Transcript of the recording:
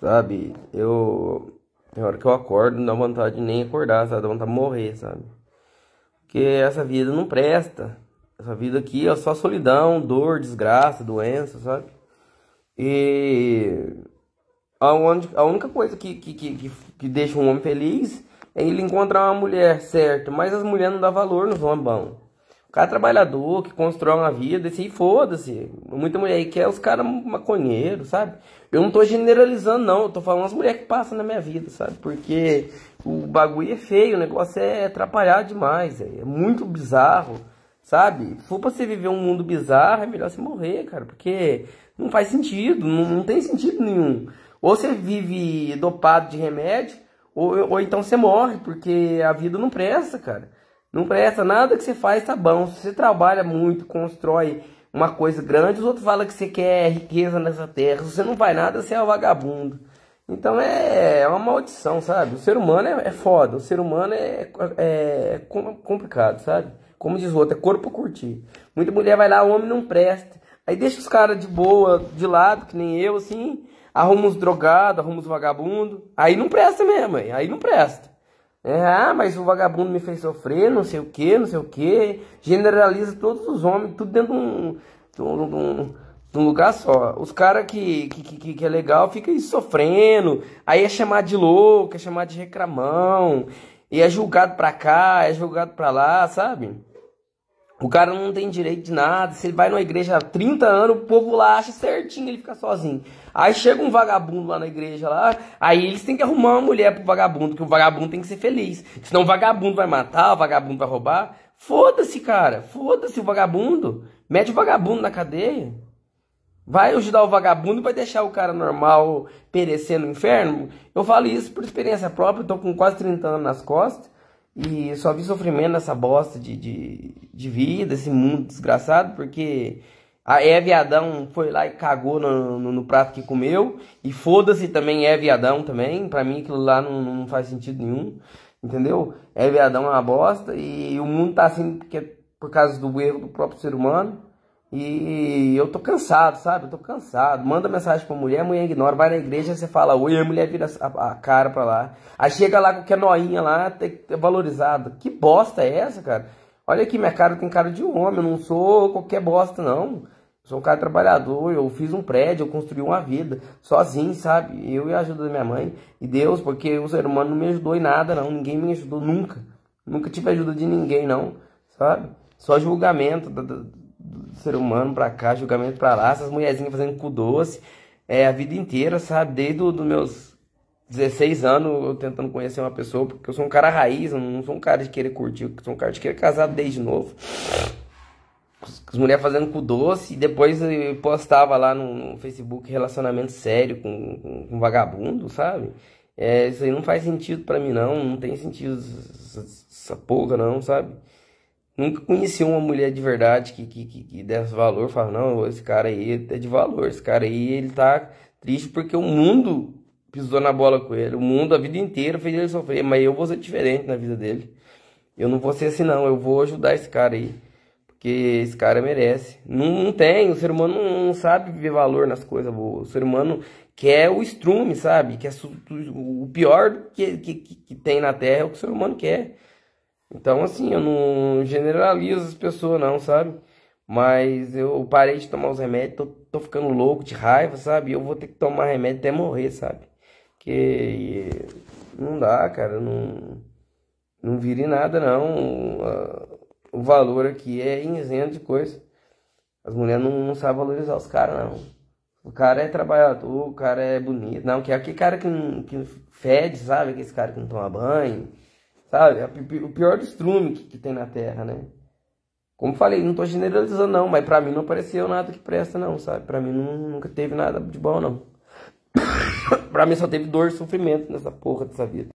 Sabe? Eu. Tem hora que eu acordo, não dá vontade de nem acordar, sabe? Dá vontade de morrer, sabe? Porque essa vida não presta. Essa vida aqui é só solidão, dor, desgraça, doença, sabe? E. A, única coisa que, que, que, que deixa um homem feliz é ele encontrar uma mulher certo mas as mulheres não dão valor nos homens bons. O cara é trabalhador que constrói uma vida, assim, foda-se. Muita mulher aí quer os caras maconheiros, sabe? Eu não tô generalizando, não. Eu tô falando as mulheres que passam na minha vida, sabe? Porque o bagulho é feio, o negócio é atrapalhado demais, é, é muito bizarro, sabe? Se for pra você viver um mundo bizarro, é melhor você morrer, cara, porque não faz sentido, não, não tem sentido nenhum. Ou você vive dopado de remédio, ou, ou então você morre, porque a vida não presta, cara. Não presta nada que você faz, tá bom. Se você trabalha muito, constrói uma coisa grande, os outros falam que você quer riqueza nessa terra. Se você não faz nada, você é um vagabundo. Então é, é uma maldição, sabe? O ser humano é, é foda, o ser humano é, é, é complicado, sabe? Como diz o outro, é corpo curtir. Muita mulher vai lá, o homem não presta. Aí deixa os caras de boa, de lado, que nem eu, assim. Arruma uns drogados, arruma uns vagabundos. Aí não presta mesmo, aí não presta. É, ah, mas o vagabundo me fez sofrer, não sei o que, não sei o que. Generaliza todos os homens, tudo dentro de um, de um, de um lugar só. Os caras que, que, que, que, é legal fica aí sofrendo. Aí é chamado de louco, é chamado de reclamão. E é julgado pra cá, é julgado pra lá, sabe? O cara não tem direito de nada. Se ele vai numa igreja há 30 anos, o povo lá acha certinho ele ficar sozinho. Aí chega um vagabundo lá na igreja lá, aí eles têm que arrumar uma mulher pro vagabundo, que o vagabundo tem que ser feliz. Senão o vagabundo vai matar, o vagabundo vai roubar. Foda-se, cara. Foda-se o vagabundo. Mete o vagabundo na cadeia. Vai ajudar o vagabundo e vai deixar o cara normal perecer no inferno? Eu falo isso por experiência própria, eu tô com quase 30 anos nas costas. E só vi sofrimento nessa bosta de, de, de vida, esse mundo desgraçado, porque a Eve Adão foi lá e cagou no, no, no prato que comeu. E foda-se também Eve Adão também. Pra mim aquilo lá não, não faz sentido nenhum. Entendeu? é Adão é uma bosta e o mundo tá assim porque, por causa do erro do próprio ser humano. E eu tô cansado, sabe? Eu tô cansado. Manda mensagem pra mulher, a mulher ignora. Vai na igreja, você fala oi, a mulher vira a, a cara pra lá. Aí chega lá com que é noinha lá, ter valorizado. Que bosta é essa, cara? Olha aqui, minha cara tem cara de homem, eu não sou qualquer bosta, não. Eu sou um cara trabalhador, eu fiz um prédio, eu construí uma vida, sozinho, sabe? Eu e a ajuda da minha mãe e Deus, porque o ser humano não me ajudou em nada, não. Ninguém me ajudou nunca. Nunca tive ajuda de ninguém, não, sabe? Só julgamento ser humano pra cá, julgamento pra lá, essas mulherzinhas fazendo cu doce. É, a vida inteira, sabe? Desde os meus 16 anos eu tentando conhecer uma pessoa, porque eu sou um cara raiz, eu não sou um cara de querer curtir, eu sou um cara de querer casar desde novo. As mulheres fazendo cu doce, e depois eu postava lá no, Facebook relacionamento sério com, com, com vagabundo, sabe? É, isso aí não faz sentido para mim, não. Não tem sentido essa porra, não, sabe? Nunca conheci uma mulher de verdade que, que, que, que desse valor. Fala, não, esse cara aí é de valor. Esse cara aí, ele tá triste porque o mundo pisou na bola com ele. O mundo a vida inteira fez ele sofrer, mas eu vou ser diferente na vida dele. Eu não vou ser assim não, eu vou ajudar esse cara aí, porque esse cara merece. Não, não tem, o ser humano não, sabe ver valor nas coisas boas. O ser humano quer o estrume, sabe? Quer o pior que, que, que tem na Terra é o que o ser humano quer. Então, assim, eu não generalizo as pessoas, não, sabe? Mas eu parei de tomar os remédios, tô, tô ficando louco de raiva, sabe? Eu vou ter que tomar remédio até morrer, sabe? Porque não dá, cara, não, não vire nada, não. O valor aqui é isento de coisa. As mulheres não, não sabem valorizar os caras, não. O cara é trabalhador, o cara é bonito. Não, que é aquele cara que, que fede, sabe? Aquele cara que não toma banho Sabe? É o pior estrume que tem na Terra, né? Como falei, não tô generalizando não, mas pra mim não apareceu nada que presta não, sabe? Pra mim não, nunca teve nada de bom não. pra mim só teve dor e sofrimento nessa porra dessa vida.